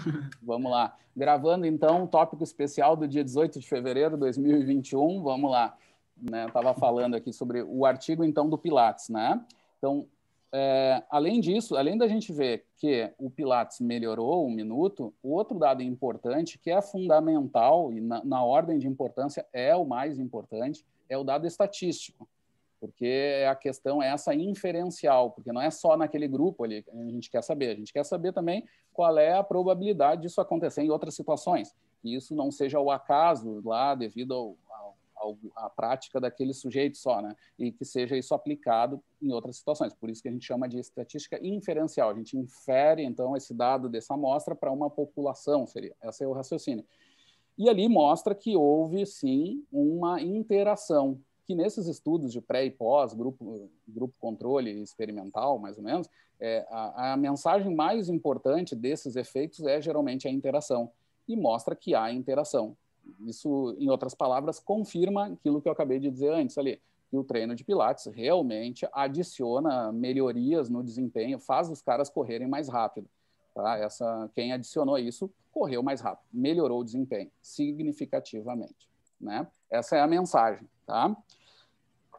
Vamos lá. Gravando então um tópico especial do dia 18 de fevereiro de 2021. Vamos lá. Né, estava falando aqui sobre o artigo então do Pilates, né? Então, é, além disso, além da gente ver que o Pilates melhorou um minuto, outro dado importante que é fundamental e na, na ordem de importância é o mais importante é o dado estatístico porque é a questão é essa inferencial, porque não é só naquele grupo ali que a gente quer saber, a gente quer saber também qual é a probabilidade disso acontecer em outras situações, que isso não seja o acaso lá devido ao, ao, à prática daquele sujeito só, né? e que seja isso aplicado em outras situações. Por isso que a gente chama de estatística inferencial, a gente infere, então, esse dado dessa amostra para uma população, seria, esse é o raciocínio. E ali mostra que houve, sim, uma interação que nesses estudos de pré e pós, grupo, grupo controle experimental, mais ou menos, é, a, a mensagem mais importante desses efeitos é geralmente a interação, e mostra que há interação. Isso, em outras palavras, confirma aquilo que eu acabei de dizer antes ali, que o treino de Pilates realmente adiciona melhorias no desempenho, faz os caras correrem mais rápido. Tá? Essa, quem adicionou isso correu mais rápido, melhorou o desempenho significativamente. Né? Essa é a mensagem. Tá?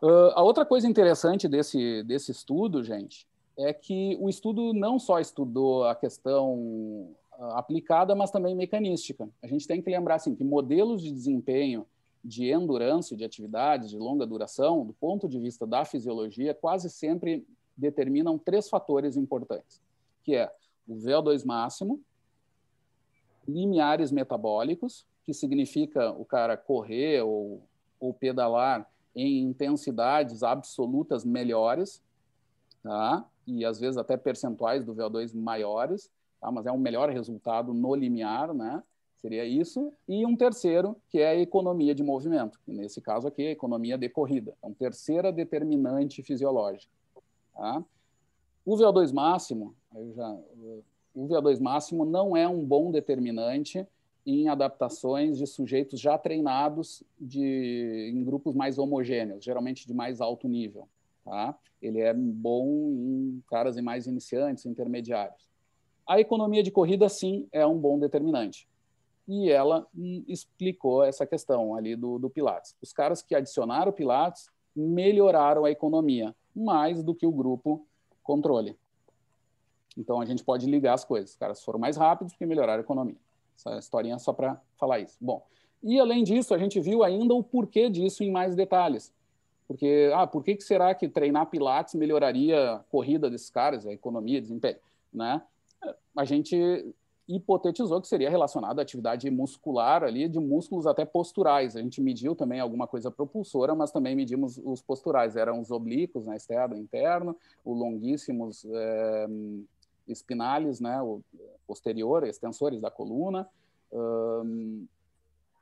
Uh, a outra coisa interessante desse, desse estudo, gente, é que o estudo não só estudou a questão ah, aplicada, mas também mecanística. A gente tem que lembrar assim, que modelos de desempenho de endurance, de atividades de longa duração, do ponto de vista da fisiologia, quase sempre determinam três fatores importantes, que é o VO2 máximo, limiares metabólicos, que significa o cara correr ou, ou pedalar em intensidades absolutas melhores, tá? e às vezes até percentuais do VO2 maiores, tá? mas é um melhor resultado no limiar, né? seria isso. E um terceiro, que é a economia de movimento, nesse caso aqui a economia de corrida, é um terceira determinante fisiológico. Tá? O VO2 máximo, já, o VO2 máximo não é um bom determinante em adaptações de sujeitos já treinados de, em grupos mais homogêneos, geralmente de mais alto nível. Tá? Ele é bom em caras e mais iniciantes, intermediários. A economia de corrida, sim, é um bom determinante. E ela hum, explicou essa questão ali do, do Pilates. Os caras que adicionaram o Pilates melhoraram a economia, mais do que o grupo controle. Então, a gente pode ligar as coisas. Os caras foram mais rápidos porque melhoraram a economia. Essa historinha só para falar isso. Bom, e além disso, a gente viu ainda o porquê disso em mais detalhes. Porque, ah, por que, que será que treinar Pilates melhoraria a corrida desses caras, a economia, desempenho? Né? A gente hipotetizou que seria relacionado à atividade muscular ali, de músculos até posturais. A gente mediu também alguma coisa propulsora, mas também medimos os posturais. Eram os oblíquos, né, externo, interno, o longuíssimos, é, espinales, né, o posterior, extensores da coluna, um,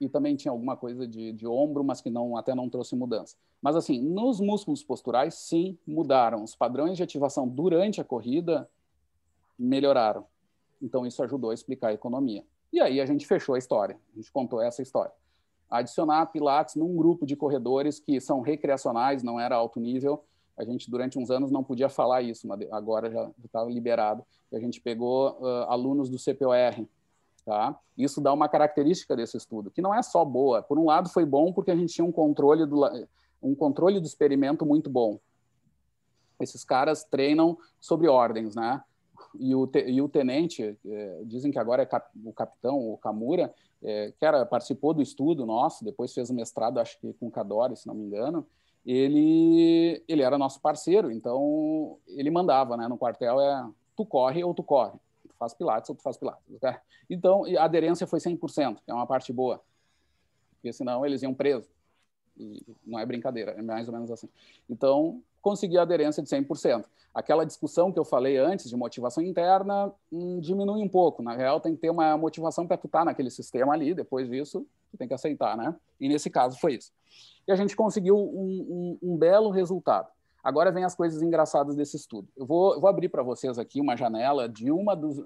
e também tinha alguma coisa de, de, ombro, mas que não até não trouxe mudança. Mas assim, nos músculos posturais, sim, mudaram. Os padrões de ativação durante a corrida melhoraram. Então isso ajudou a explicar a economia. E aí a gente fechou a história. A gente contou essa história. Adicionar pilates num grupo de corredores que são recreacionais, não era alto nível, a gente durante uns anos não podia falar isso, mas agora já estava tá liberado. E a gente pegou uh, alunos do CPOR, tá? Isso dá uma característica desse estudo, que não é só boa. Por um lado foi bom porque a gente tinha um controle do um controle do experimento muito bom. Esses caras treinam sobre ordens, né? E o, te, e o tenente, eh, dizem que agora é cap, o capitão, o Kamura, eh, que era, participou do estudo nosso, depois fez o mestrado, acho que com Cadore, se não me engano, ele, ele era nosso parceiro, então ele mandava, né? No quartel é tu corre ou tu corre, tu faz pilates ou tu faz pilates. Tá? Então, a aderência foi 100%, que é uma parte boa, porque senão eles iam preso. E não é brincadeira, é mais ou menos assim. Então, conseguir a aderência de 100%. Aquela discussão que eu falei antes de motivação interna hum, diminui um pouco. Na real, tem que ter uma motivação para tu estar tá naquele sistema ali. Depois disso, tu tem que aceitar, né? E nesse caso foi isso. E a gente conseguiu um, um, um belo resultado. Agora vem as coisas engraçadas desse estudo. Eu vou, eu vou abrir para vocês aqui uma janela de uma dos.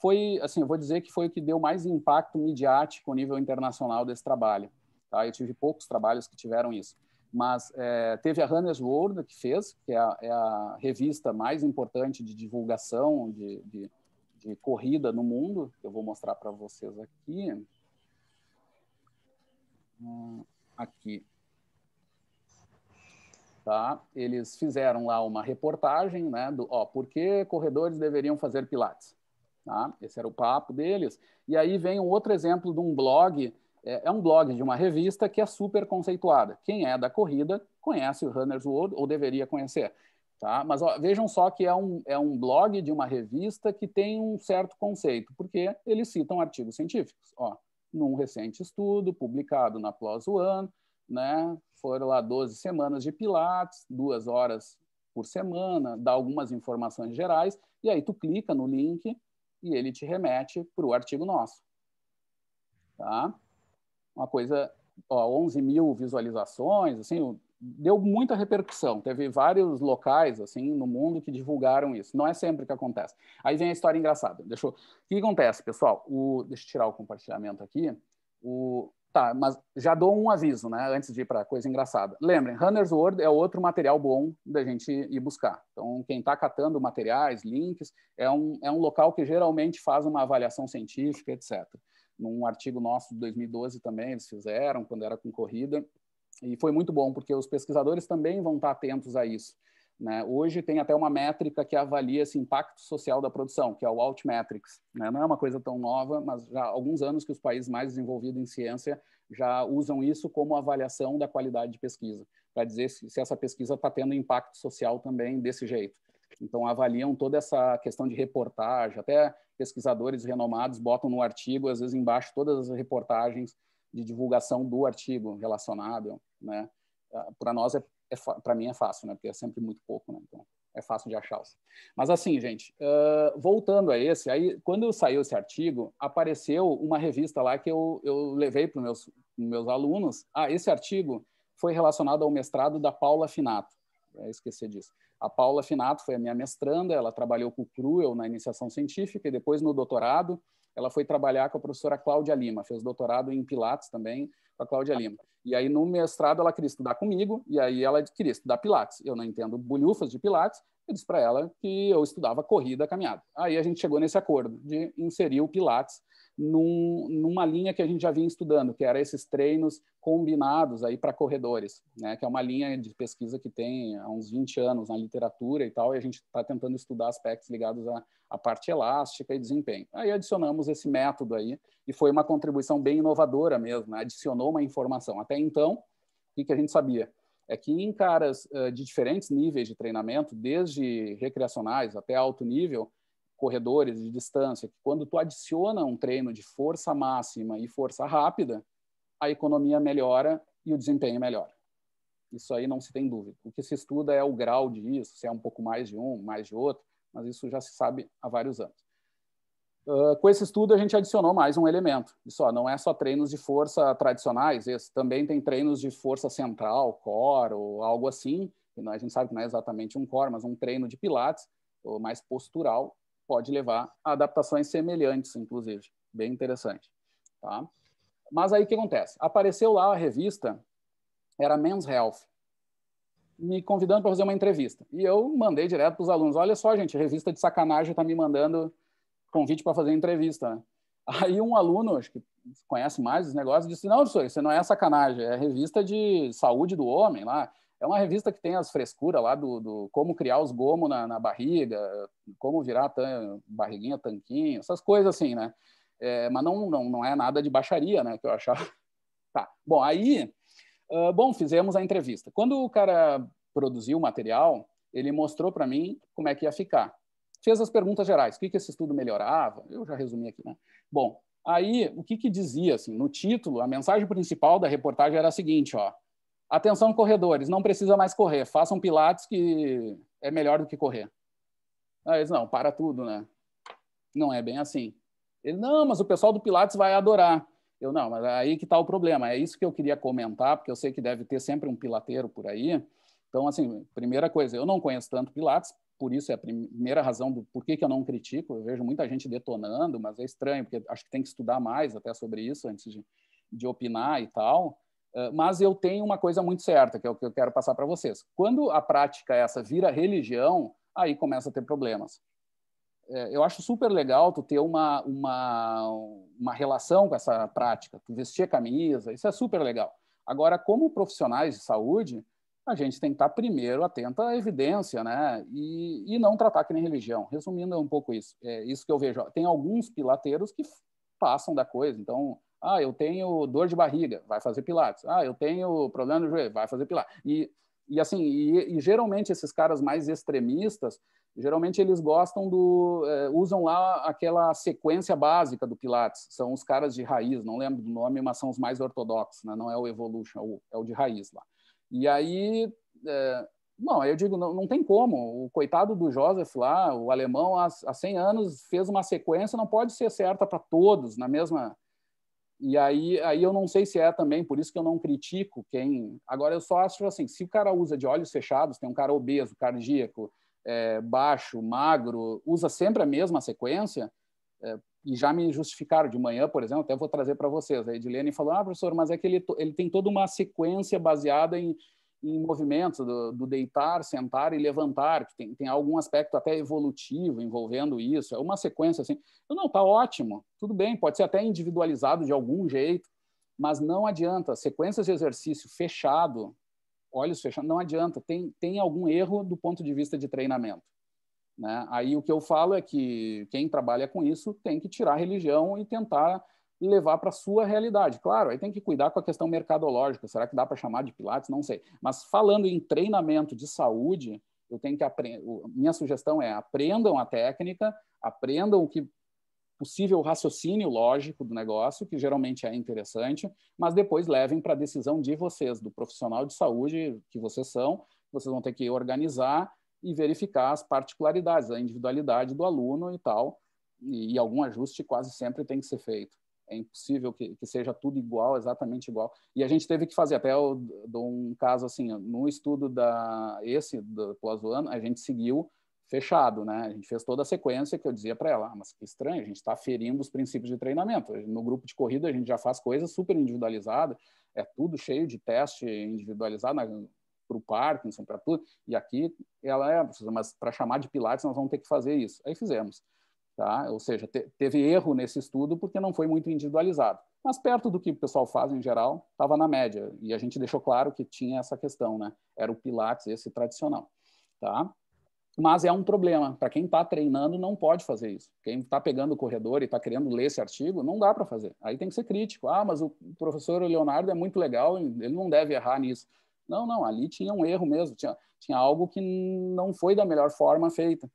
Foi, assim, eu vou dizer que foi o que deu mais impacto midiático a nível internacional desse trabalho. Tá? Eu tive poucos trabalhos que tiveram isso mas é, teve a Runner's World que fez, que é a, é a revista mais importante de divulgação de, de, de, corrida no mundo. Eu vou mostrar para vocês aqui. Hum, aqui. Tá? Eles fizeram lá uma reportagem, né, do, ó, por que corredores deveriam fazer pilates? Tá? Esse era o papo deles. E aí vem um outro exemplo de um blog é, é, um blog de uma revista que é super conceituada. Quem é da corrida conhece o Runner's World ou deveria conhecer. Tá? Mas ó, vejam só que é um, é um blog de uma revista que tem um certo conceito, porque eles citam artigos científicos. Ó, num recente estudo publicado na PLOS One, né, foram lá 12 semanas de Pilates, duas horas por semana, dá algumas informações gerais, e aí tu clica no link e ele te remete para o artigo nosso. Tá? uma coisa, ó, 11 mil visualizações, assim, deu muita repercussão. Teve vários locais, assim, no mundo que divulgaram isso. Não é sempre que acontece. Aí vem a história engraçada. Deixa eu... O que acontece, pessoal? O... Deixa eu tirar o compartilhamento aqui. O... Tá, mas já dou um aviso, né? Antes de ir para a coisa engraçada. Lembrem, Runner's World é outro material bom da gente ir buscar. Então, quem está catando materiais, links, é um, é um local que geralmente faz uma avaliação científica, etc num artigo nosso de 2012 também, eles fizeram, quando era concorrida E foi muito bom, porque os pesquisadores também vão estar atentos a isso. Né? Hoje tem até uma métrica que avalia esse impacto social da produção, que é o Altmetrics. Né? Não é uma coisa tão nova, mas já há alguns anos que os países mais desenvolvidos em ciência já usam isso como avaliação da qualidade de pesquisa, para dizer se, se essa pesquisa está tendo impacto social também desse jeito. Então, avaliam toda essa questão de reportagem, até pesquisadores renomados botam no artigo, às vezes embaixo, todas as reportagens de divulgação do artigo relacionado, né? Ah, para nós, é, é para mim é fácil, né? Porque é sempre muito pouco, né? Então, é fácil de achar. Mas assim, gente, uh, voltando a esse, aí quando saiu esse artigo, apareceu uma revista lá que eu, eu levei para os meus, meus alunos. Ah, esse artigo foi relacionado ao mestrado da Paula Finato. Né, esquecer disso. A Paula Finato foi a minha mestranda, ela trabalhou com o Cruel na iniciação científica e depois no doutorado ela foi trabalhar com a professora Cláudia Lima, fez doutorado em Pilates também com a Cláudia Lima. E aí no mestrado ela queria estudar comigo e aí ela queria estudar Pilates. Eu não entendo bolhufas de Pilates, eu disse para ela que eu estudava corrida, caminhada. Aí a gente chegou nesse acordo de inserir o Pilates num, numa linha que a gente já vinha estudando, que era esses treinos combinados aí para corredores, né? que é uma linha de pesquisa que tem há uns 20 anos na literatura e tal, e a gente está tentando estudar aspectos ligados à, à parte elástica e desempenho. Aí adicionamos esse método aí, e foi uma contribuição bem inovadora mesmo, né? adicionou uma informação. Até então, o que a gente sabia? é que em caras de diferentes níveis de treinamento, desde recreacionais até alto nível, corredores de distância, que quando tu adiciona um treino de força máxima e força rápida, a economia melhora e o desempenho melhora. Isso aí não se tem dúvida. O que se estuda é o grau disso, se é um pouco mais de um, mais de outro, mas isso já se sabe há vários anos. Uh, com esse estudo, a gente adicionou mais um elemento. Isso ó, não é só treinos de força tradicionais, esse, também tem treinos de força central, core ou algo assim. É, a gente sabe que não é exatamente um core, mas um treino de pilates, ou mais postural, pode levar a adaptações semelhantes, inclusive. Bem interessante. Tá? Mas aí o que acontece? Apareceu lá a revista, era Men's Health, me convidando para fazer uma entrevista. E eu mandei direto para os alunos: olha só, gente, a revista de sacanagem está me mandando convite para fazer entrevista. Aí um aluno, acho que conhece mais os negócios, disse: não, professor, isso não é sacanagem, é revista de saúde do homem lá. É uma revista que tem as frescuras lá do, do como criar os gomos na, na barriga, como virar tan, barriguinha, tanquinho, essas coisas assim, né? É, mas não, não, não é nada de baixaria, né? Que eu achava. Tá. Bom, aí, uh, bom, fizemos a entrevista. Quando o cara produziu o material, ele mostrou para mim como é que ia ficar. Fez as perguntas gerais. O que, que esse estudo melhorava? Eu já resumi aqui, né? Bom, aí, o que, que dizia, assim, no título, a mensagem principal da reportagem era a seguinte, ó. Atenção, corredores, não precisa mais correr, façam pilates que é melhor do que correr. Aí eles, não, para tudo, né? Não é bem assim. Ele, não, mas o pessoal do pilates vai adorar. Eu, não, mas aí que está o problema. É isso que eu queria comentar, porque eu sei que deve ter sempre um pilateiro por aí. Então, assim, primeira coisa, eu não conheço tanto pilates, por isso é a primeira razão do por que, que eu não critico. Eu vejo muita gente detonando, mas é estranho, porque acho que tem que estudar mais até sobre isso antes de, de opinar e tal. Ah, mas eu tenho uma coisa muito certa, que é o que eu quero passar para vocês. Quando a prática essa vira religião, aí começa a ter problemas. É, eu acho super legal tu ter uma, uma, uma relação com essa prática, tu vestir a camisa, isso é super legal. Agora, como profissionais de saúde, a gente tem que estar tá primeiro atento à evidência, né? E, e não tratar que nem religião. Resumindo um pouco isso, é isso que eu vejo. Tem alguns pilateiros que passam da coisa, então ah, eu tenho dor de barriga, vai fazer pilates. Ah, eu tenho problema no joelho, vai fazer pilates. E, e assim, e, e geralmente esses caras mais extremistas, geralmente eles gostam do, é, usam lá aquela sequência básica do pilates. São os caras de raiz, não lembro do nome, mas são os mais ortodoxos, né? não é o Evolution, é o, é o de raiz lá. E aí, eh, não, eu digo, não, não, tem como. O coitado do Joseph lá, o alemão, há, há 100 anos fez uma sequência, não pode ser certa para todos na mesma e aí, aí eu não sei se é também, por isso que eu não critico quem. Agora eu só acho assim, se o cara usa de olhos fechados, tem um cara obeso, cardíaco, é, baixo, magro, usa sempre a mesma sequência. É, e já me justificaram de manhã, por exemplo, até vou trazer para vocês. A Edilene falou: Ah, professor, mas é que ele, ele tem toda uma sequência baseada em, em movimento, do, do, deitar, sentar e levantar, que tem, tem algum aspecto até evolutivo envolvendo isso. É uma sequência assim. Eu, não, tá ótimo, tudo bem, pode ser até individualizado de algum jeito, mas não adianta. Sequências de exercício fechado, olhos fechados, não adianta. Tem, tem algum erro do ponto de vista de treinamento. Né? Aí o que eu falo é que quem trabalha com isso tem que tirar a religião e tentar e levar para a sua realidade. Claro, aí tem que cuidar com a questão mercadológica. Será que dá para chamar de Pilates? Não sei. Mas falando em treinamento de saúde, eu tenho que aprender. Minha sugestão é aprendam a técnica, aprendam o que possível raciocínio lógico do negócio, que geralmente é interessante, mas depois levem para a decisão de vocês, do profissional de saúde que vocês são. Vocês vão ter que organizar e verificar as particularidades, a individualidade do aluno e tal. E, e algum ajuste quase sempre tem que ser feito é impossível que, que, seja tudo igual, exatamente igual. E a gente teve que fazer, até eu dou um caso assim, no estudo da esse do Pozuano, a gente seguiu fechado, né? A gente fez toda a sequência que eu dizia para ela, ah, mas que estranho, a gente está ferindo os princípios de treinamento. No grupo de corrida a gente já faz coisa super individualizada, é tudo cheio de teste individualizado né? para o Parkinson, para tudo. E aqui ela é, ah, mas para chamar de Pilates nós vamos ter que fazer isso. Aí fizemos. Tá? Ou seja, te, teve erro nesse estudo porque não foi muito individualizado. Mas perto do que o pessoal faz em geral, estava na média. E a gente deixou claro que tinha essa questão, né? Era o Pilates, esse tradicional. Tá? Mas é um problema. Para quem está treinando, não pode fazer isso. Quem está pegando o corredor e está querendo ler esse artigo, não dá para fazer. Aí tem que ser crítico. Ah, mas o professor Leonardo é muito legal, ele não deve errar nisso. Não, não, ali tinha um erro mesmo, tinha, tinha algo que não foi da melhor forma feita.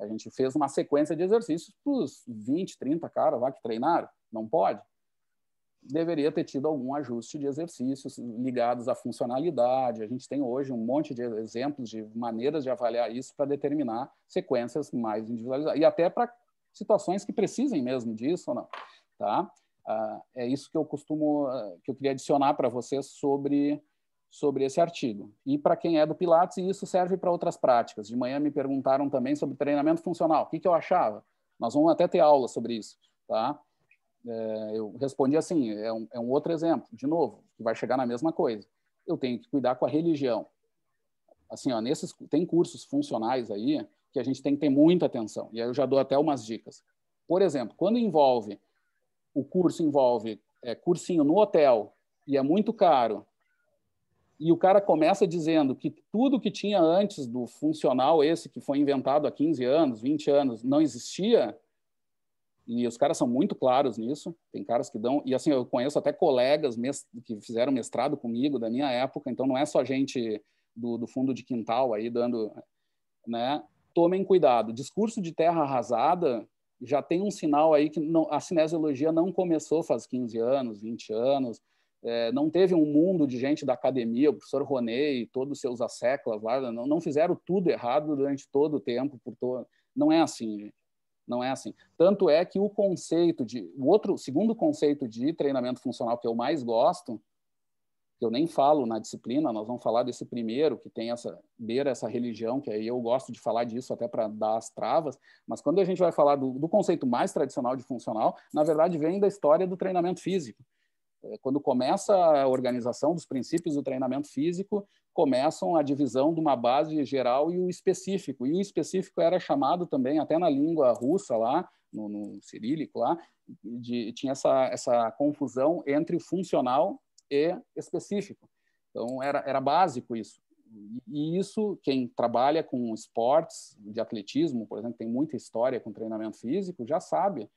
A gente fez uma sequência de exercícios para os 20, 30 caras lá que treinaram. Não pode. Deveria ter tido algum ajuste de exercícios ligados à funcionalidade. A gente tem hoje um monte de exemplos de maneiras de avaliar isso para determinar sequências mais individualizadas. E até para situações que precisem mesmo disso ou não. Tá? Ah, é isso que eu costumo, ah, que eu queria adicionar para vocês sobre sobre esse artigo. E para quem é do Pilates, e isso serve para outras práticas. De manhã me perguntaram também sobre treinamento funcional. O que, que eu achava? Nós vamos até ter aula sobre isso, tá? É, eu respondi assim, é um, é um outro exemplo, de novo, que vai chegar na mesma coisa. Eu tenho que cuidar com a religião. Assim, ó, nesses, tem cursos funcionais aí que a gente tem que ter muita atenção. E aí eu já dou até umas dicas. Por exemplo, quando envolve, o curso envolve é, cursinho no hotel e é muito caro, e o cara começa dizendo que tudo que tinha antes do funcional esse que foi inventado há 15 anos, 20 anos, não existia, e os caras são muito claros nisso, tem caras que dão, e assim, eu conheço até colegas que fizeram mestrado comigo da minha época, então não é só gente do, do fundo de quintal aí dando, né? Tomem cuidado, discurso de terra arrasada já tem um sinal aí que não, a cinesiologia não começou faz 15 anos, 20 anos, é, não teve um mundo de gente da academia, o professor Roné e todos os seus asseclas lá, não, não fizeram tudo errado durante todo o tempo. Por todo... Não é assim, gente. Não é assim. Tanto é que o conceito de. O outro, segundo conceito de treinamento funcional que eu mais gosto, que eu nem falo na disciplina, nós vamos falar desse primeiro, que tem essa beira, essa religião, que aí eu gosto de falar disso até para dar as travas, mas quando a gente vai falar do, do conceito mais tradicional de funcional, na verdade vem da história do treinamento físico é, quando começa a organização dos princípios do treinamento físico, começam a divisão de uma base geral e o específico. E o específico era chamado também, até na língua russa lá, no, no cirílico lá, de, tinha essa, essa confusão entre o funcional e específico. Então, era, era básico isso. E isso, quem trabalha com esportes, de atletismo, por exemplo, tem muita história com treinamento físico, já sabe,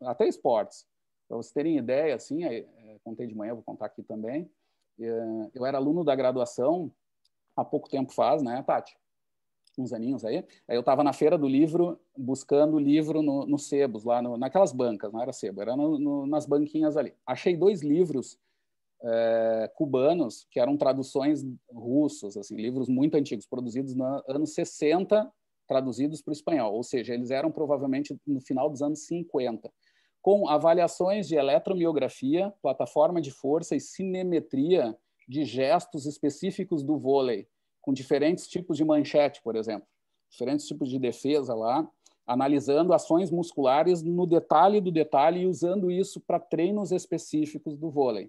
até esportes. Para vocês terem ideia, assim, é, é, contei de manhã, vou contar aqui também. É, eu era aluno da graduação há pouco tempo faz, né, Tati? Uns aninhos aí. Aí eu estava na feira do livro, buscando o livro nos no sebos, lá no, naquelas bancas, não era sebo, era no, no, nas banquinhas ali. Achei dois livros é, cubanos, que eram traduções russos, assim, livros muito antigos, produzidos nos anos 60, traduzidos para o espanhol, ou seja, eles eram provavelmente no final dos anos 50 com avaliações de eletromiografia, plataforma de força e cinemetria de gestos específicos do vôlei, com diferentes tipos de manchete, por exemplo, diferentes tipos de defesa lá, analisando ações musculares no detalhe do detalhe e usando isso para treinos específicos do vôlei.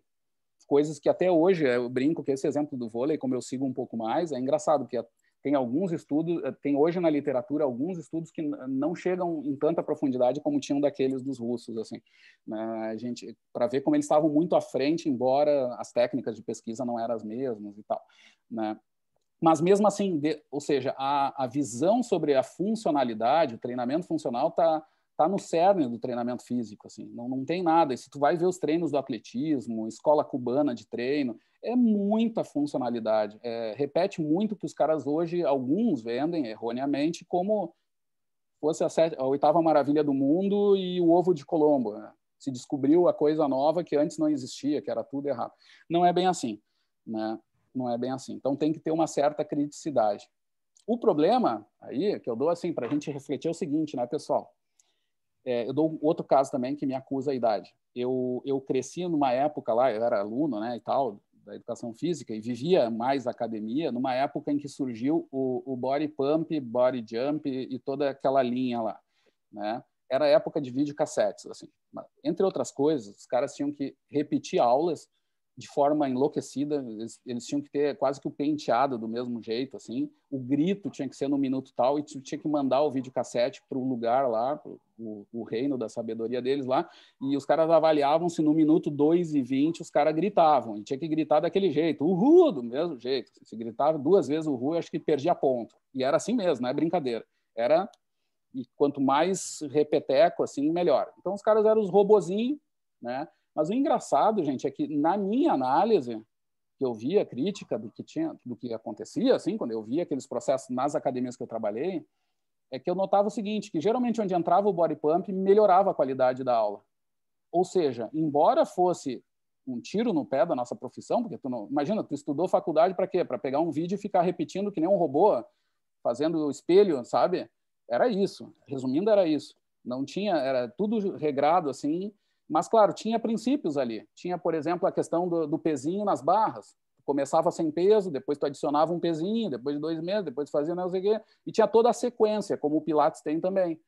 Coisas que até hoje, eu brinco que esse exemplo do vôlei, como eu sigo um pouco mais, é engraçado, porque é tem alguns estudos, eh, tem hoje na literatura alguns estudos que eh, não chegam em tanta profundidade como tinham daqueles dos russos, assim. Né? A gente, para ver como eles estavam muito à frente, embora as técnicas de pesquisa não eram as mesmas e tal, né? Mas mesmo assim, de, ou seja, a, a visão sobre a funcionalidade, o treinamento funcional está tá no cerne do treinamento físico, assim, não, não tem nada. E se tu vai ver os treinos do atletismo, escola cubana de treino, é muita funcionalidade. É, repete muito que os caras hoje, alguns vendem erroneamente, como fosse a, a oitava maravilha do mundo e o ovo de Colombo. Né? Se descobriu a coisa nova que antes não existia, que era tudo errado. Não é bem assim, né? Não é bem assim. Então tem que ter uma certa criticidade. O problema aí que eu dou assim para a gente refletir é o seguinte, né, pessoal? É, eu dou outro caso também que me acusa a idade. Eu, eu cresci numa época lá, eu era aluno, né, e tal, da educação física e vivia mais academia, numa época em que surgiu o, o body pump, body jump e toda aquela linha lá, né? Era época de videocassetes, assim. Entre outras coisas, os caras tinham que repetir aulas de forma enlouquecida, eles, eles, tinham que ter quase que o penteado do mesmo jeito, assim, o grito tinha que ser no minuto tal e tinha que mandar o videocassete para o lugar lá, pro, o, o, reino da sabedoria deles lá, e os caras avaliavam se no minuto 2 e 20 os caras gritavam, e tinha que gritar daquele jeito, uhul, do mesmo jeito, se gritava duas vezes uhul, eu acho que perdia ponto, e era assim mesmo, não é brincadeira, era, e quanto mais repeteco, assim, melhor. Então os caras eram os robozinhos, né, mas o engraçado, gente, é que na minha análise, que eu via crítica do que tinha, do que acontecia, assim, quando eu via aqueles processos nas academias que eu trabalhei, é que eu notava o seguinte, que geralmente onde entrava o body pump melhorava a qualidade da aula. Ou seja, embora fosse um tiro no pé da nossa profissão, porque tu não, imagina, tu estudou faculdade para quê? Para pegar um vídeo e ficar repetindo que nem um robô, fazendo o espelho, sabe? Era isso. Resumindo, era isso. Não tinha, era tudo regrado assim, mas, claro, tinha princípios ali. Tinha, por exemplo, a questão do, do pezinho nas barras. começava sem peso, depois tu adicionava um pezinho, depois de dois meses, depois fazia não sei o quê. E tinha toda a sequência, como o Pilates tem também.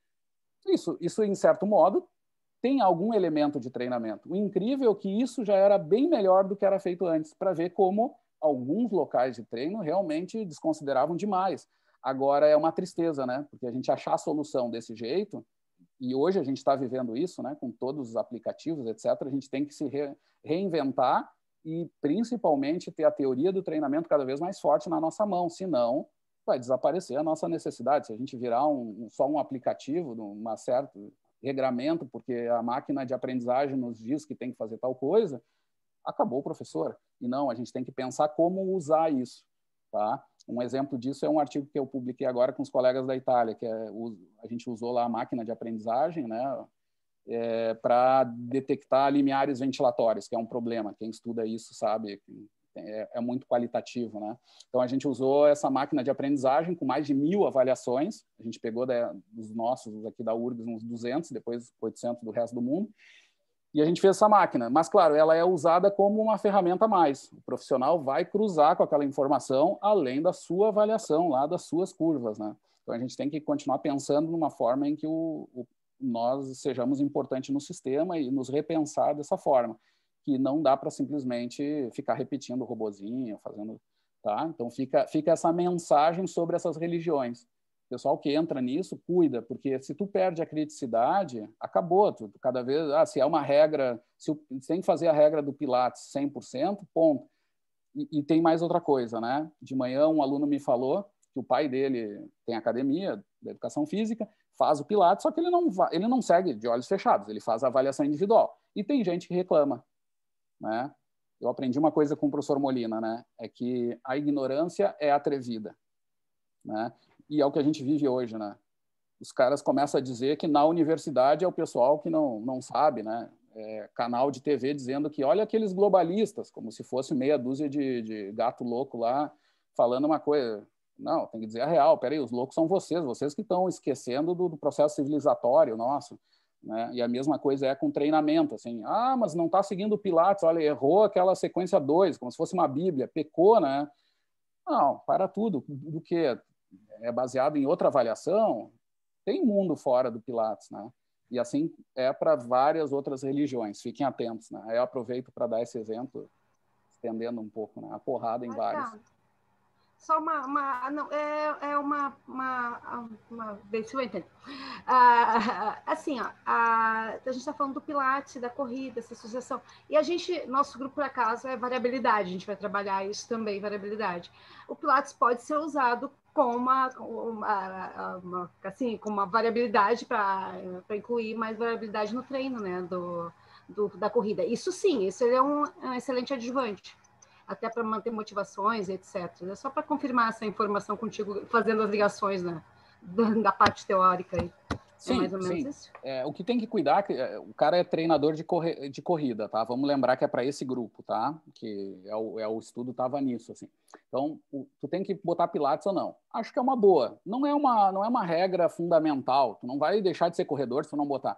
Isso, isso em certo modo, tem algum elemento de treinamento. O incrível é que isso já era bem melhor do que era feito antes, para ver como alguns locais de treino realmente desconsideravam demais. Agora é uma tristeza, né? Porque a gente achar a solução desse jeito e hoje a gente está vivendo isso, né, com todos os aplicativos, etc., a gente tem que se re reinventar e, principalmente, ter a teoria do treinamento cada vez mais forte na nossa mão, senão vai desaparecer a nossa necessidade. Se a gente virar um, só um aplicativo, uma certo regramento, porque a máquina de aprendizagem nos diz que tem que fazer tal coisa, acabou o professor. E não, a gente tem que pensar como usar isso. Tá? Um exemplo disso é um artigo que eu publiquei agora com os colegas da Itália, que é, a gente usou lá a máquina de aprendizagem, né, é, para detectar limiares ventilatórios, que é um problema. Quem estuda isso sabe que é, é, muito qualitativo, né? Então a gente usou essa máquina de aprendizagem com mais de mil avaliações. A gente pegou da, dos nossos aqui da URGS uns 200, depois 800 do resto do mundo, e a gente fez essa máquina. Mas, claro, ela é usada como uma ferramenta a mais. O profissional vai cruzar com aquela informação além da sua avaliação lá das suas curvas, né? Então, a gente tem que continuar pensando numa forma em que o, o nós sejamos importantes no sistema e nos repensar dessa forma. Que não dá para simplesmente ficar repetindo o robozinho, fazendo... Tá? Então, fica, fica essa mensagem sobre essas religiões pessoal que entra nisso cuida, porque se tu perde a criticidade, acabou. Tu, cada vez, ah, se é uma regra, se tem que fazer a regra do Pilates 100%, ponto. E, e, tem mais outra coisa, né? De manhã um aluno me falou que o pai dele tem academia da educação física, faz o Pilates, só que ele não ele não segue de olhos fechados, ele faz a avaliação individual. E tem gente que reclama, né? Eu aprendi uma coisa com o professor Molina, né? É que a ignorância é atrevida. Né? e é o que a gente vive hoje, né? Os caras começam a dizer que na universidade é o pessoal que não, não sabe, né? É, canal de TV dizendo que olha aqueles globalistas, como se fosse meia dúzia de, de gato louco lá falando uma coisa. Não, tem que dizer a real. Peraí, os loucos são vocês, vocês que estão esquecendo do, do processo civilizatório nosso. Né? E a mesma coisa é com treinamento, assim, ah, mas não está seguindo o Pilates, olha, errou aquela sequência 2, como se fosse uma Bíblia, pecou, né? Não, para tudo. Do que? é baseado em outra avaliação, tem mundo fora do Pilates, né? E assim é para várias outras religiões. Fiquem atentos, né? Eu aproveito para dar esse exemplo, estendendo um pouco né? a porrada em ah, vários. Tá só uma, uma não, é, é uma, uma, uma, eu entendo Ah, assim, ó, a, a gente está falando do pilates da corrida, essa associação. E a gente, nosso grupo, por acaso, é variabilidade, a gente vai trabalhar isso também, variabilidade. O Pilates pode ser usado com uma, uma, uma assim, com uma variabilidade para incluir mais variabilidade no treino, né, do, do, da corrida. Isso sim, isso é um, um excelente adjuvante até para manter motivações, etc. É né? só para confirmar essa informação contigo, fazendo as ligações né, da, parte teórica aí. É sim, é mais ou menos sim. isso. É, o que tem que cuidar, é é, o cara é treinador de, corre, de corrida, tá? Vamos lembrar que é para esse grupo, tá? Que é o, é o estudo estava nisso, assim. Então, o, tu tem que botar pilates ou não? Acho que é uma boa. Não é uma, não é uma regra fundamental. Tu não vai deixar de ser corredor se tu não botar.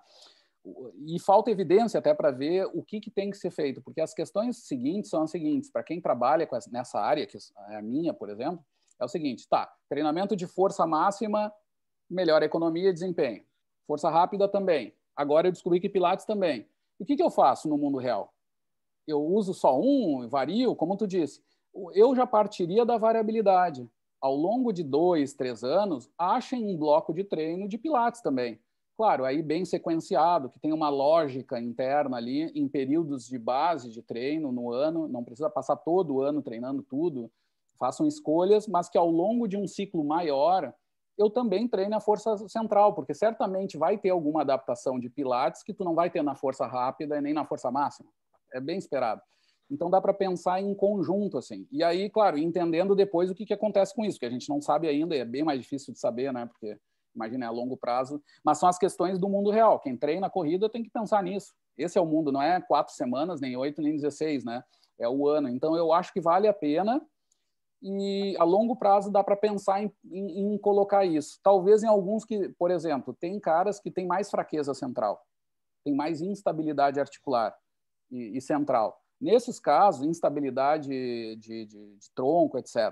E falta evidência até para ver o que, que tem que ser feito, porque as questões seguintes são as seguintes: para quem trabalha essa, nessa área, que é a minha, por exemplo, é o seguinte: tá, treinamento de força máxima melhora a economia e desempenho, força rápida também. Agora eu descobri que Pilates também. O que, que eu faço no mundo real? Eu uso só um, vario, como tu disse. Eu já partiria da variabilidade ao longo de dois, três anos, achem um bloco de treino de Pilates também. Claro, aí bem sequenciado, que tem uma lógica interna ali, em períodos de base de treino no ano, não precisa passar todo o ano treinando tudo, façam escolhas, mas que ao longo de um ciclo maior, eu também treino a força central, porque certamente vai ter alguma adaptação de pilates que tu não vai ter na força rápida e nem na força máxima. É bem esperado. Então dá para pensar em conjunto assim. E aí, claro, entendendo depois o que, que acontece com isso, que a gente não sabe ainda, e é bem mais difícil de saber, né? Porque imagina, é a longo prazo, mas são as questões do mundo real. Quem treina a corrida tem que pensar nisso. Esse é o mundo, não é quatro semanas, nem oito, nem dezesseis, né? É o ano. Então, eu acho que vale a pena e a longo prazo dá para pensar em, em, em, colocar isso. Talvez em alguns que, por exemplo, tem caras que têm mais fraqueza central, tem mais instabilidade articular e, e central. Nesses casos, instabilidade de, de, de, de tronco, etc.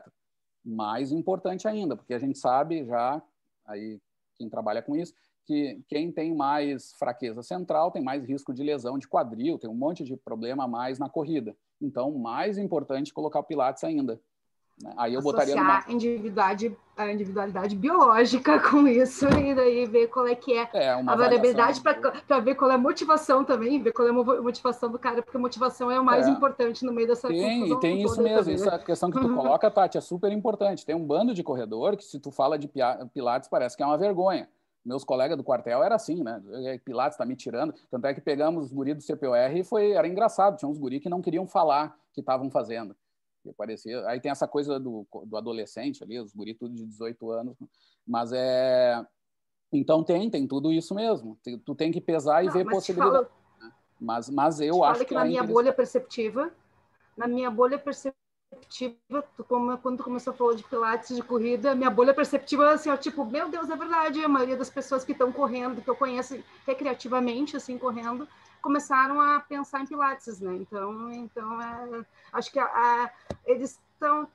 Mais importante ainda, porque a gente sabe já, aí quem trabalha com isso, que quem tem mais fraqueza central tem mais risco de lesão de quadril, tem um monte de problema mais na corrida. Então, mais importante colocar o Pilates ainda, né? Aí eu botaria numa... individualidade, a individualidade biológica com isso e daí ver qual é que é, é a variabilidade para ver qual é a motivação também, ver qual é a motivação do cara, porque motivação é o mais é. importante no meio dessa Tem, e tem isso mesmo, essa né? é questão que tu uhum. coloca, Tati, é super importante. Tem um bando de corredor que se tu fala de pilates parece que é uma vergonha. Meus colegas do quartel era assim, né? É, pilates está me tirando. Tanto é que pegamos os guris do CPOR e foi, era engraçado. Tinha uns guris que não queriam falar que estavam fazendo parecia... Aí tem essa coisa do, do adolescente ali, os guri tudo de 18 anos, mas é... Então tem, tem tudo isso mesmo. Tu tem que pesar e Não, ver mas possibilidade. Fala... Né? Mas, mas eu acho que... que na é minha bolha perceptiva, na minha bolha perceptiva, como, quando tu começou a falar de pilates de corrida, minha bolha perceptiva é assim, tipo, meu Deus, é verdade, a maioria das pessoas que estão correndo, que eu conheço recreativamente, assim, correndo, começaram a pensar em Pilates, né? Então, então é, acho que a, a, eles estão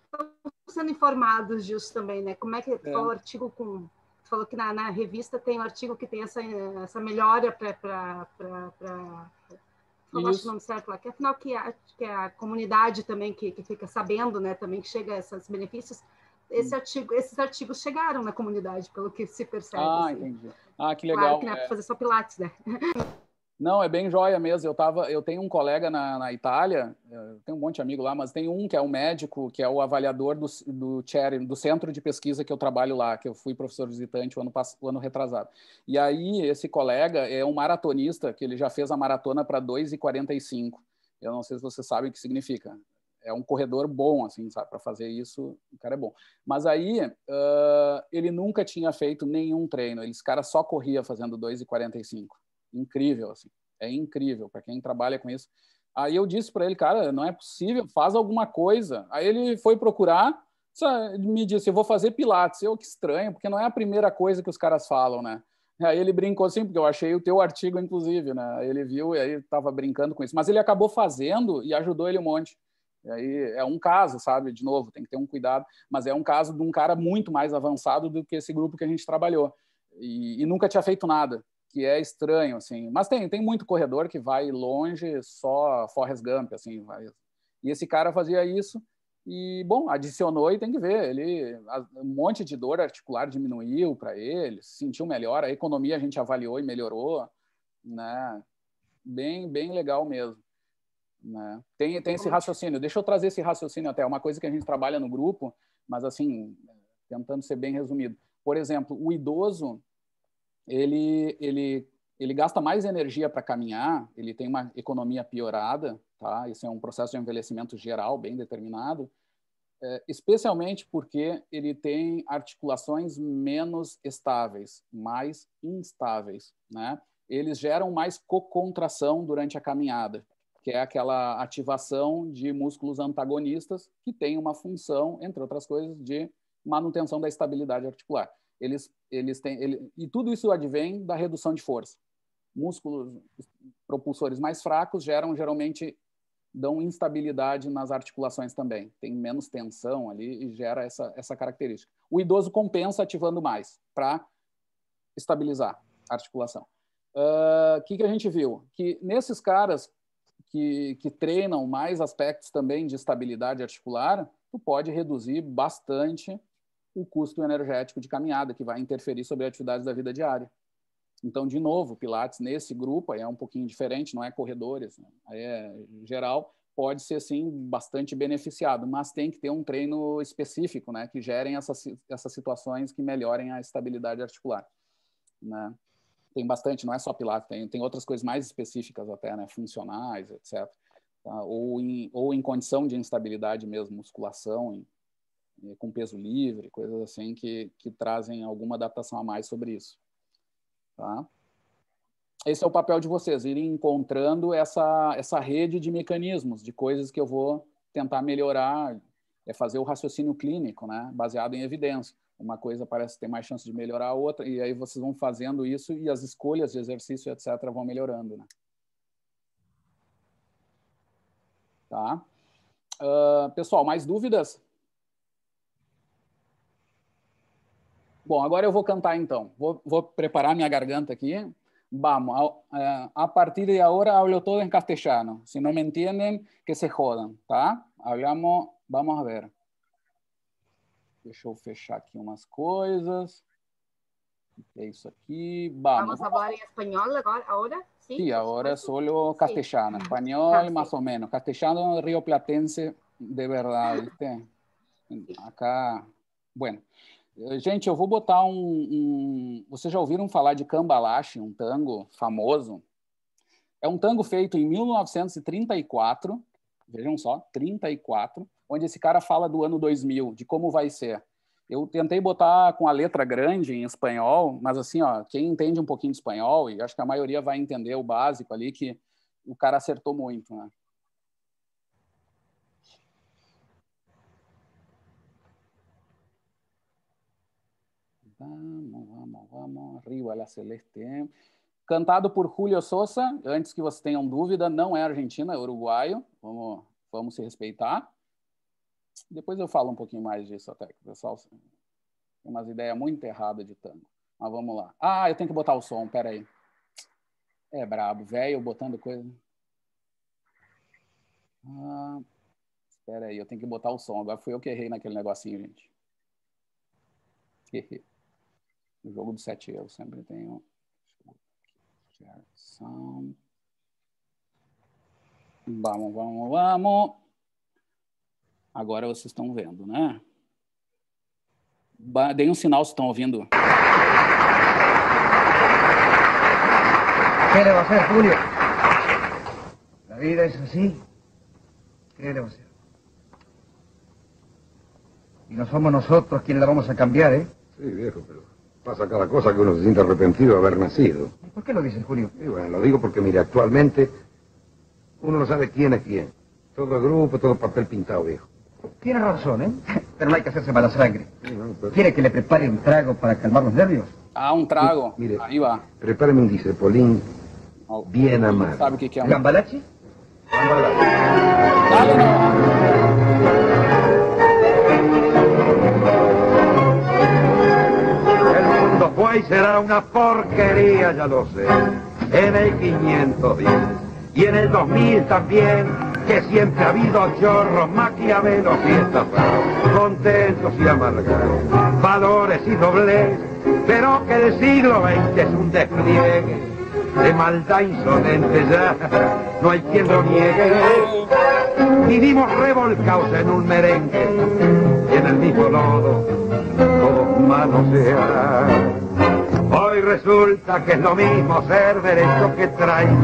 sendo informados disso também, né? Como é que é. o artigo com falou que na, na, revista tem um artigo que tem essa, essa melhora para acho o nome certo lá, que afinal que a, é, que é a comunidade também que, que fica sabendo, né, também que chega a esses benefícios, esse hum. artigo, esses artigos chegaram na comunidade, pelo que se percebe. Ah, assim. entendi. Ah, que legal. Claro que não é, é. fazer só pilates, né? Não, é bem joia mesmo. Eu, tava, eu tenho um colega na, na Itália, é, tenho um monte de amigo lá, mas tem um que é um médico, que é o avaliador do, do, Cherry, do centro de pesquisa que eu trabalho lá, que eu fui professor visitante o ano, o ano retrasado. E aí, esse colega é um maratonista, que ele já fez a maratona para 2,45. Eu não sei se vocês sabem o que significa é um corredor bom, assim, sabe? Para fazer isso, o cara é bom. Mas aí, uh, ele nunca tinha feito nenhum treino. Esse cara só corria fazendo 2,45 incrível, assim. É incrível para quem trabalha com isso. Aí eu disse para ele, cara, não é possível, faz alguma coisa. Aí ele foi procurar, me disse, eu vou fazer pilates. Eu, que estranho, porque não é a primeira coisa que os caras falam, né? Aí ele brincou assim, porque eu achei o teu artigo, inclusive, né? Ele viu e aí estava brincando com isso. Mas ele acabou fazendo e ajudou ele um monte. E aí é um caso, sabe? De novo, tem que ter um cuidado. Mas é um caso de um cara muito mais avançado do que esse grupo que a gente trabalhou. E, e nunca tinha feito nada que é estranho, assim. Mas tem, tem muito corredor que vai longe só Forrest Gump, assim. Vai. E esse cara fazia isso e, bom, adicionou e tem que ver. Ele, um monte de dor articular diminuiu para ele, sentiu melhor. A economia a gente avaliou e melhorou, né? Bem, bem legal mesmo. Né? Tem, tem esse raciocínio. Deixa eu trazer esse raciocínio até. É uma coisa que a gente trabalha no grupo, mas, assim, tentando ser bem resumido. Por exemplo, o idoso ele, ele, ele gasta mais energia para caminhar, ele tem uma economia piorada, tá? Isso é um processo de envelhecimento geral bem determinado, é, especialmente porque ele tem articulações menos estáveis, mais instáveis, né? Eles geram mais cocontração durante a caminhada, que é aquela ativação de músculos antagonistas que tem uma função, entre outras coisas, de manutenção da estabilidade articular. Eles eles têm, ele, e tudo isso advém da redução de força. Músculos propulsores mais fracos geram geralmente dão instabilidade nas articulações também. Tem menos tensão ali e gera essa, essa característica. O idoso compensa ativando mais para estabilizar a articulação. O uh, ah, que, que a gente viu? Que nesses caras que, que treinam mais aspectos também de estabilidade articular, tu pode reduzir bastante o custo energético de caminhada, que vai interferir sobre atividades da vida diária. Então, de novo, Pilates nesse grupo é um pouquinho diferente, não é corredores, né? é geral, pode ser sim bastante beneficiado, mas tem que ter um treino específico, né, que gerem essas, essas situações que melhorem a estabilidade articular, né? Tem bastante, não é só pilates, tem, tem outras coisas mais específicas até, né, funcionais, etc. Tá? Ou, em, ou em condição de instabilidade mesmo, musculação, em, né, com peso livre, coisas assim que, que trazem alguma adaptação a mais sobre isso. Tá? Esse é o papel de vocês, irem encontrando essa, essa rede de mecanismos, de coisas que eu vou tentar melhorar, é fazer o raciocínio clínico, né, baseado em evidência. Uma coisa parece ter mais chance de melhorar a outra, e aí vocês vão fazendo isso e as escolhas de exercício, etc., vão melhorando. Né? Tá? Uh, pessoal, mais dúvidas? Bom, agora eu vou cantar então. Vou, vou preparar minha garganta aqui. Vamos, a, eh, a, partir de agora hablo todo em castellano. Se não me entendem, que se jodam, tá? Hablamos, vamos ver. Deixa eu fechar aqui umas coisas. É isso aqui, vamos. Vamos falar em espanhol agora? agora? Sim, sí, agora é só castellano. Ah, sí. Espanhol, ah, mais ou menos. Castellano rioplatense, de verdade, Acá, bueno. Eh, gente, eu vou botar um, um. Vocês já ouviram falar de Cambalache, um tango famoso? É um tango feito em 1934, vejam só, 34, onde esse cara fala do ano 2000, de como vai ser. Eu tentei botar com a letra grande em espanhol, mas assim, ó, quem entende um pouquinho de espanhol, e acho que a maioria vai entender o básico ali, que o cara acertou muito, né? Vamos, vamos, vamos. Rio a la Celeste. Cantado por Julio Sosa. Antes que vocês tenham dúvida, não é argentino, é uruguaio. Vamos, vamos se respeitar. Depois eu falo um pouquinho mais disso até, que o pessoal tem umas ideias muito erradas de tango. Mas vamos lá. Ah, eu tenho que botar o som, peraí. É brabo, velho, botando coisa. Ah, eu tenho que botar o som. Agora fui eu que errei naquele negocinho, gente. No jogo do 7 eu sempre tenho. Gerson. Vamos, vamos, vamos. Agora vocês estão vendo, né? Deem um sinal se estão ouvindo. ¿Qué le va a Julio? a vida é assim ¿Qué le va a hacer? Y no somos nós quem la vamos a cambiar, ¿eh? Sí, viejo, pero Pasa cada cosa que uno se siente arrepentido de haber nacido. ¿Por qué lo dices, Julio? bueno, lo digo porque, mire, actualmente uno no sabe quién es quién. Todo grupo, todo papel pintado, viejo. Tiene razón, ¿eh? Pero no hay que hacerse mala sangre. ¿Quiere que le prepare un trago para calmar los nervios? Ah, un trago. mire, ahí va. Prepáreme un dice oh. bien amado. ¿Sabe ¿Gambalachi? Gambalachi. será una porquería, ya lo sé, en el 510 y en el 2000 también, que siempre ha habido chorros, maquiavelos y estafados, contentos y amargados, valores y doblez, pero que el siglo XX es un despliegue de maldad insolente ya, no hay quien lo niegue. Vivimos revolcados en un merengue y en el mismo lodo, todos humanos se Hoy resulta que es lo mismo ser derecho que traigo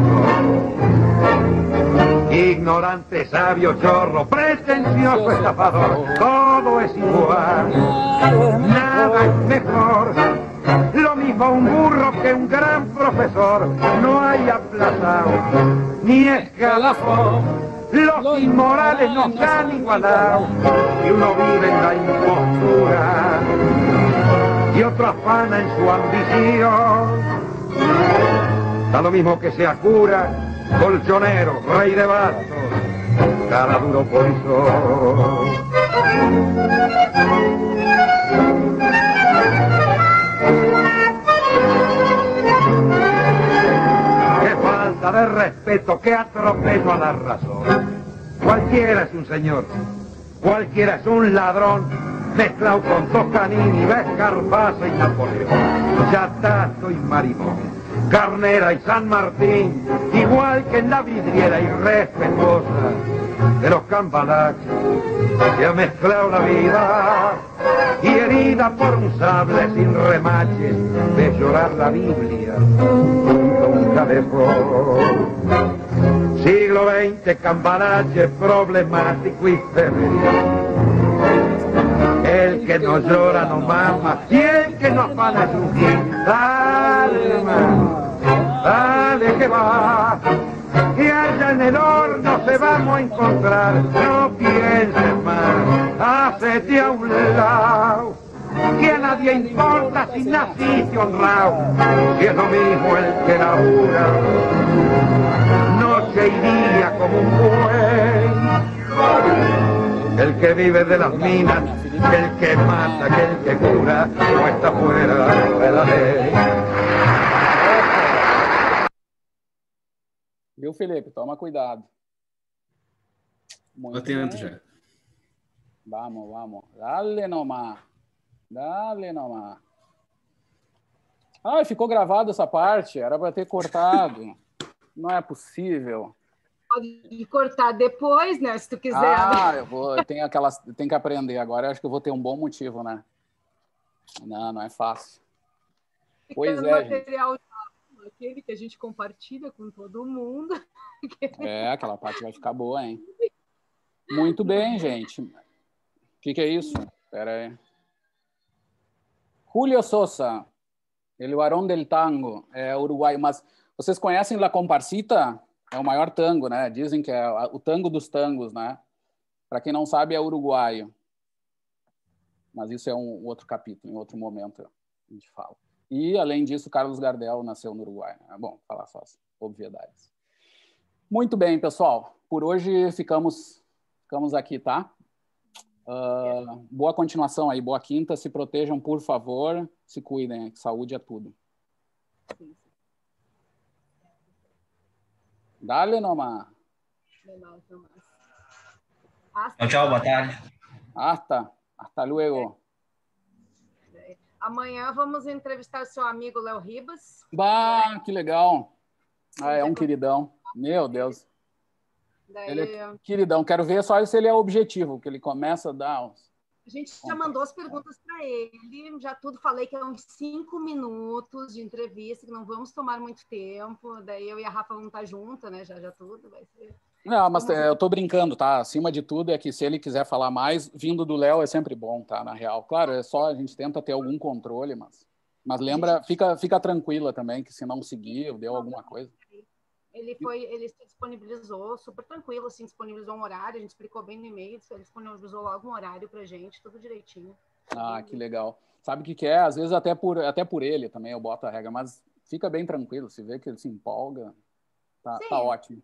Ignorante, sabio, chorro, pretencioso, estafador, todo es igual, nada es mejor. Lo mismo un burro que un gran profesor, no hay aplazado ni escalafón. Los inmorales nos han igualado y uno vive en la impostura y otro afana en su ambición. Da lo mismo que sea cura, colchonero, rey de bastos, cara duro por Qué falta de respeto, qué atropello a la razón. Cualquiera es un señor, cualquiera es un ladrón mezclado con Toscanini, carpaza y Napoleón, Yatato y Marimón carnera y San Martín, igual que en la vidriera irrespetuosa de los campanaches, que ha mezclado la vida y herida por un sable sin remaches de llorar la Biblia junto a un Siglo XX, campanache problemático y que nos llora nos mama y el que nos su su Dale, hermano, dale que va. que allá en el horno se vamos a encontrar, no pienses más, hacete a un lado. Que a nadie importa si naciste honrado, que es lo mismo el que labura. Noche y día como un juez. el que vive de las minas, que el que mata, que el que cura, no está fuera de la lei. Viu, Felipe? Toma cuidado. Muito Atento bem. já. Vamos, vamos. Dale nomás. Dale nomás. Ah, ficou gravado essa parte. Era para ter cortado. Não é possível pode cortar depois, né? Se tu quiser. Ah, eu vou. Tem aquelas. Tem que aprender agora. Eu acho que eu vou ter um bom motivo, né? Não, não é fácil. Ficando pois é. Material gente. aquele que a gente compartilha com todo mundo. É, aquela parte vai ficar boa, hein? Muito bem, gente. O que, que, é isso? Espera aí. Julio Sosa, o Arão del Tango, é uruguaio. Mas vocês conhecem La Comparsita? é o maior tango, né? Dizem que é o tango dos tangos, né? Para quem não sabe, é uruguaio. Mas isso é um outro capítulo, em outro momento a gente fala. E, além disso, Carlos Gardel nasceu no Uruguai. É né? bom falar só as obviedades. Muito bem, pessoal. Por hoje ficamos, ficamos aqui, tá? Uh, boa continuação aí, boa quinta. Se protejam, por favor. Se cuidem. Saúde é tudo. Sim. Dá-lhe nomás. Hasta. Tchau, boa tarde. Hasta. Hasta luego. Amanhã vamos entrevistar o seu amigo Léo Ribas. Bah, que legal. Ah, é um queridão. Meu Deus. Daí... Ele é queridão. Quero ver só se ele é objetivo, que ele começa a dar uns a gente já mandou as perguntas para ele, já tudo falei que é uns cinco minutos de entrevista, que não vamos tomar muito tempo. Daí eu e a Rafa vamos estar tá juntas, né? Já, já tudo vai ser. Não, mas é, eu tô brincando, tá? Acima de tudo é que se ele quiser falar mais, vindo do Léo é sempre bom, tá? Na real. Claro, é só a gente tenta ter algum controle, mas, mas lembra, fica, fica tranquila também que se não seguir, deu alguma coisa. Ele foi, ele se disponibilizou, super tranquilo, assim, disponibilizou um horário, a gente explicou bem no e-mail, ele disponibilizou logo um horário pra gente, tudo direitinho. Ah, que legal. Sabe o que, que é? Às vezes até por, até por ele também eu boto a regra, mas fica bem tranquilo, se vê que ele se empolga, tá, tá Sim, tá ótimo.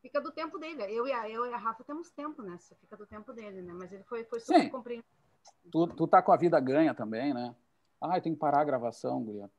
Fica do tempo dele. Eu e, a, eu e a Rafa temos tempo nessa, né? fica do tempo dele, né? Mas ele foi, foi super Sim. compreendido. Tu, tu tá com a vida ganha também, né? Ah, eu tenho que parar a gravação, Guilherme.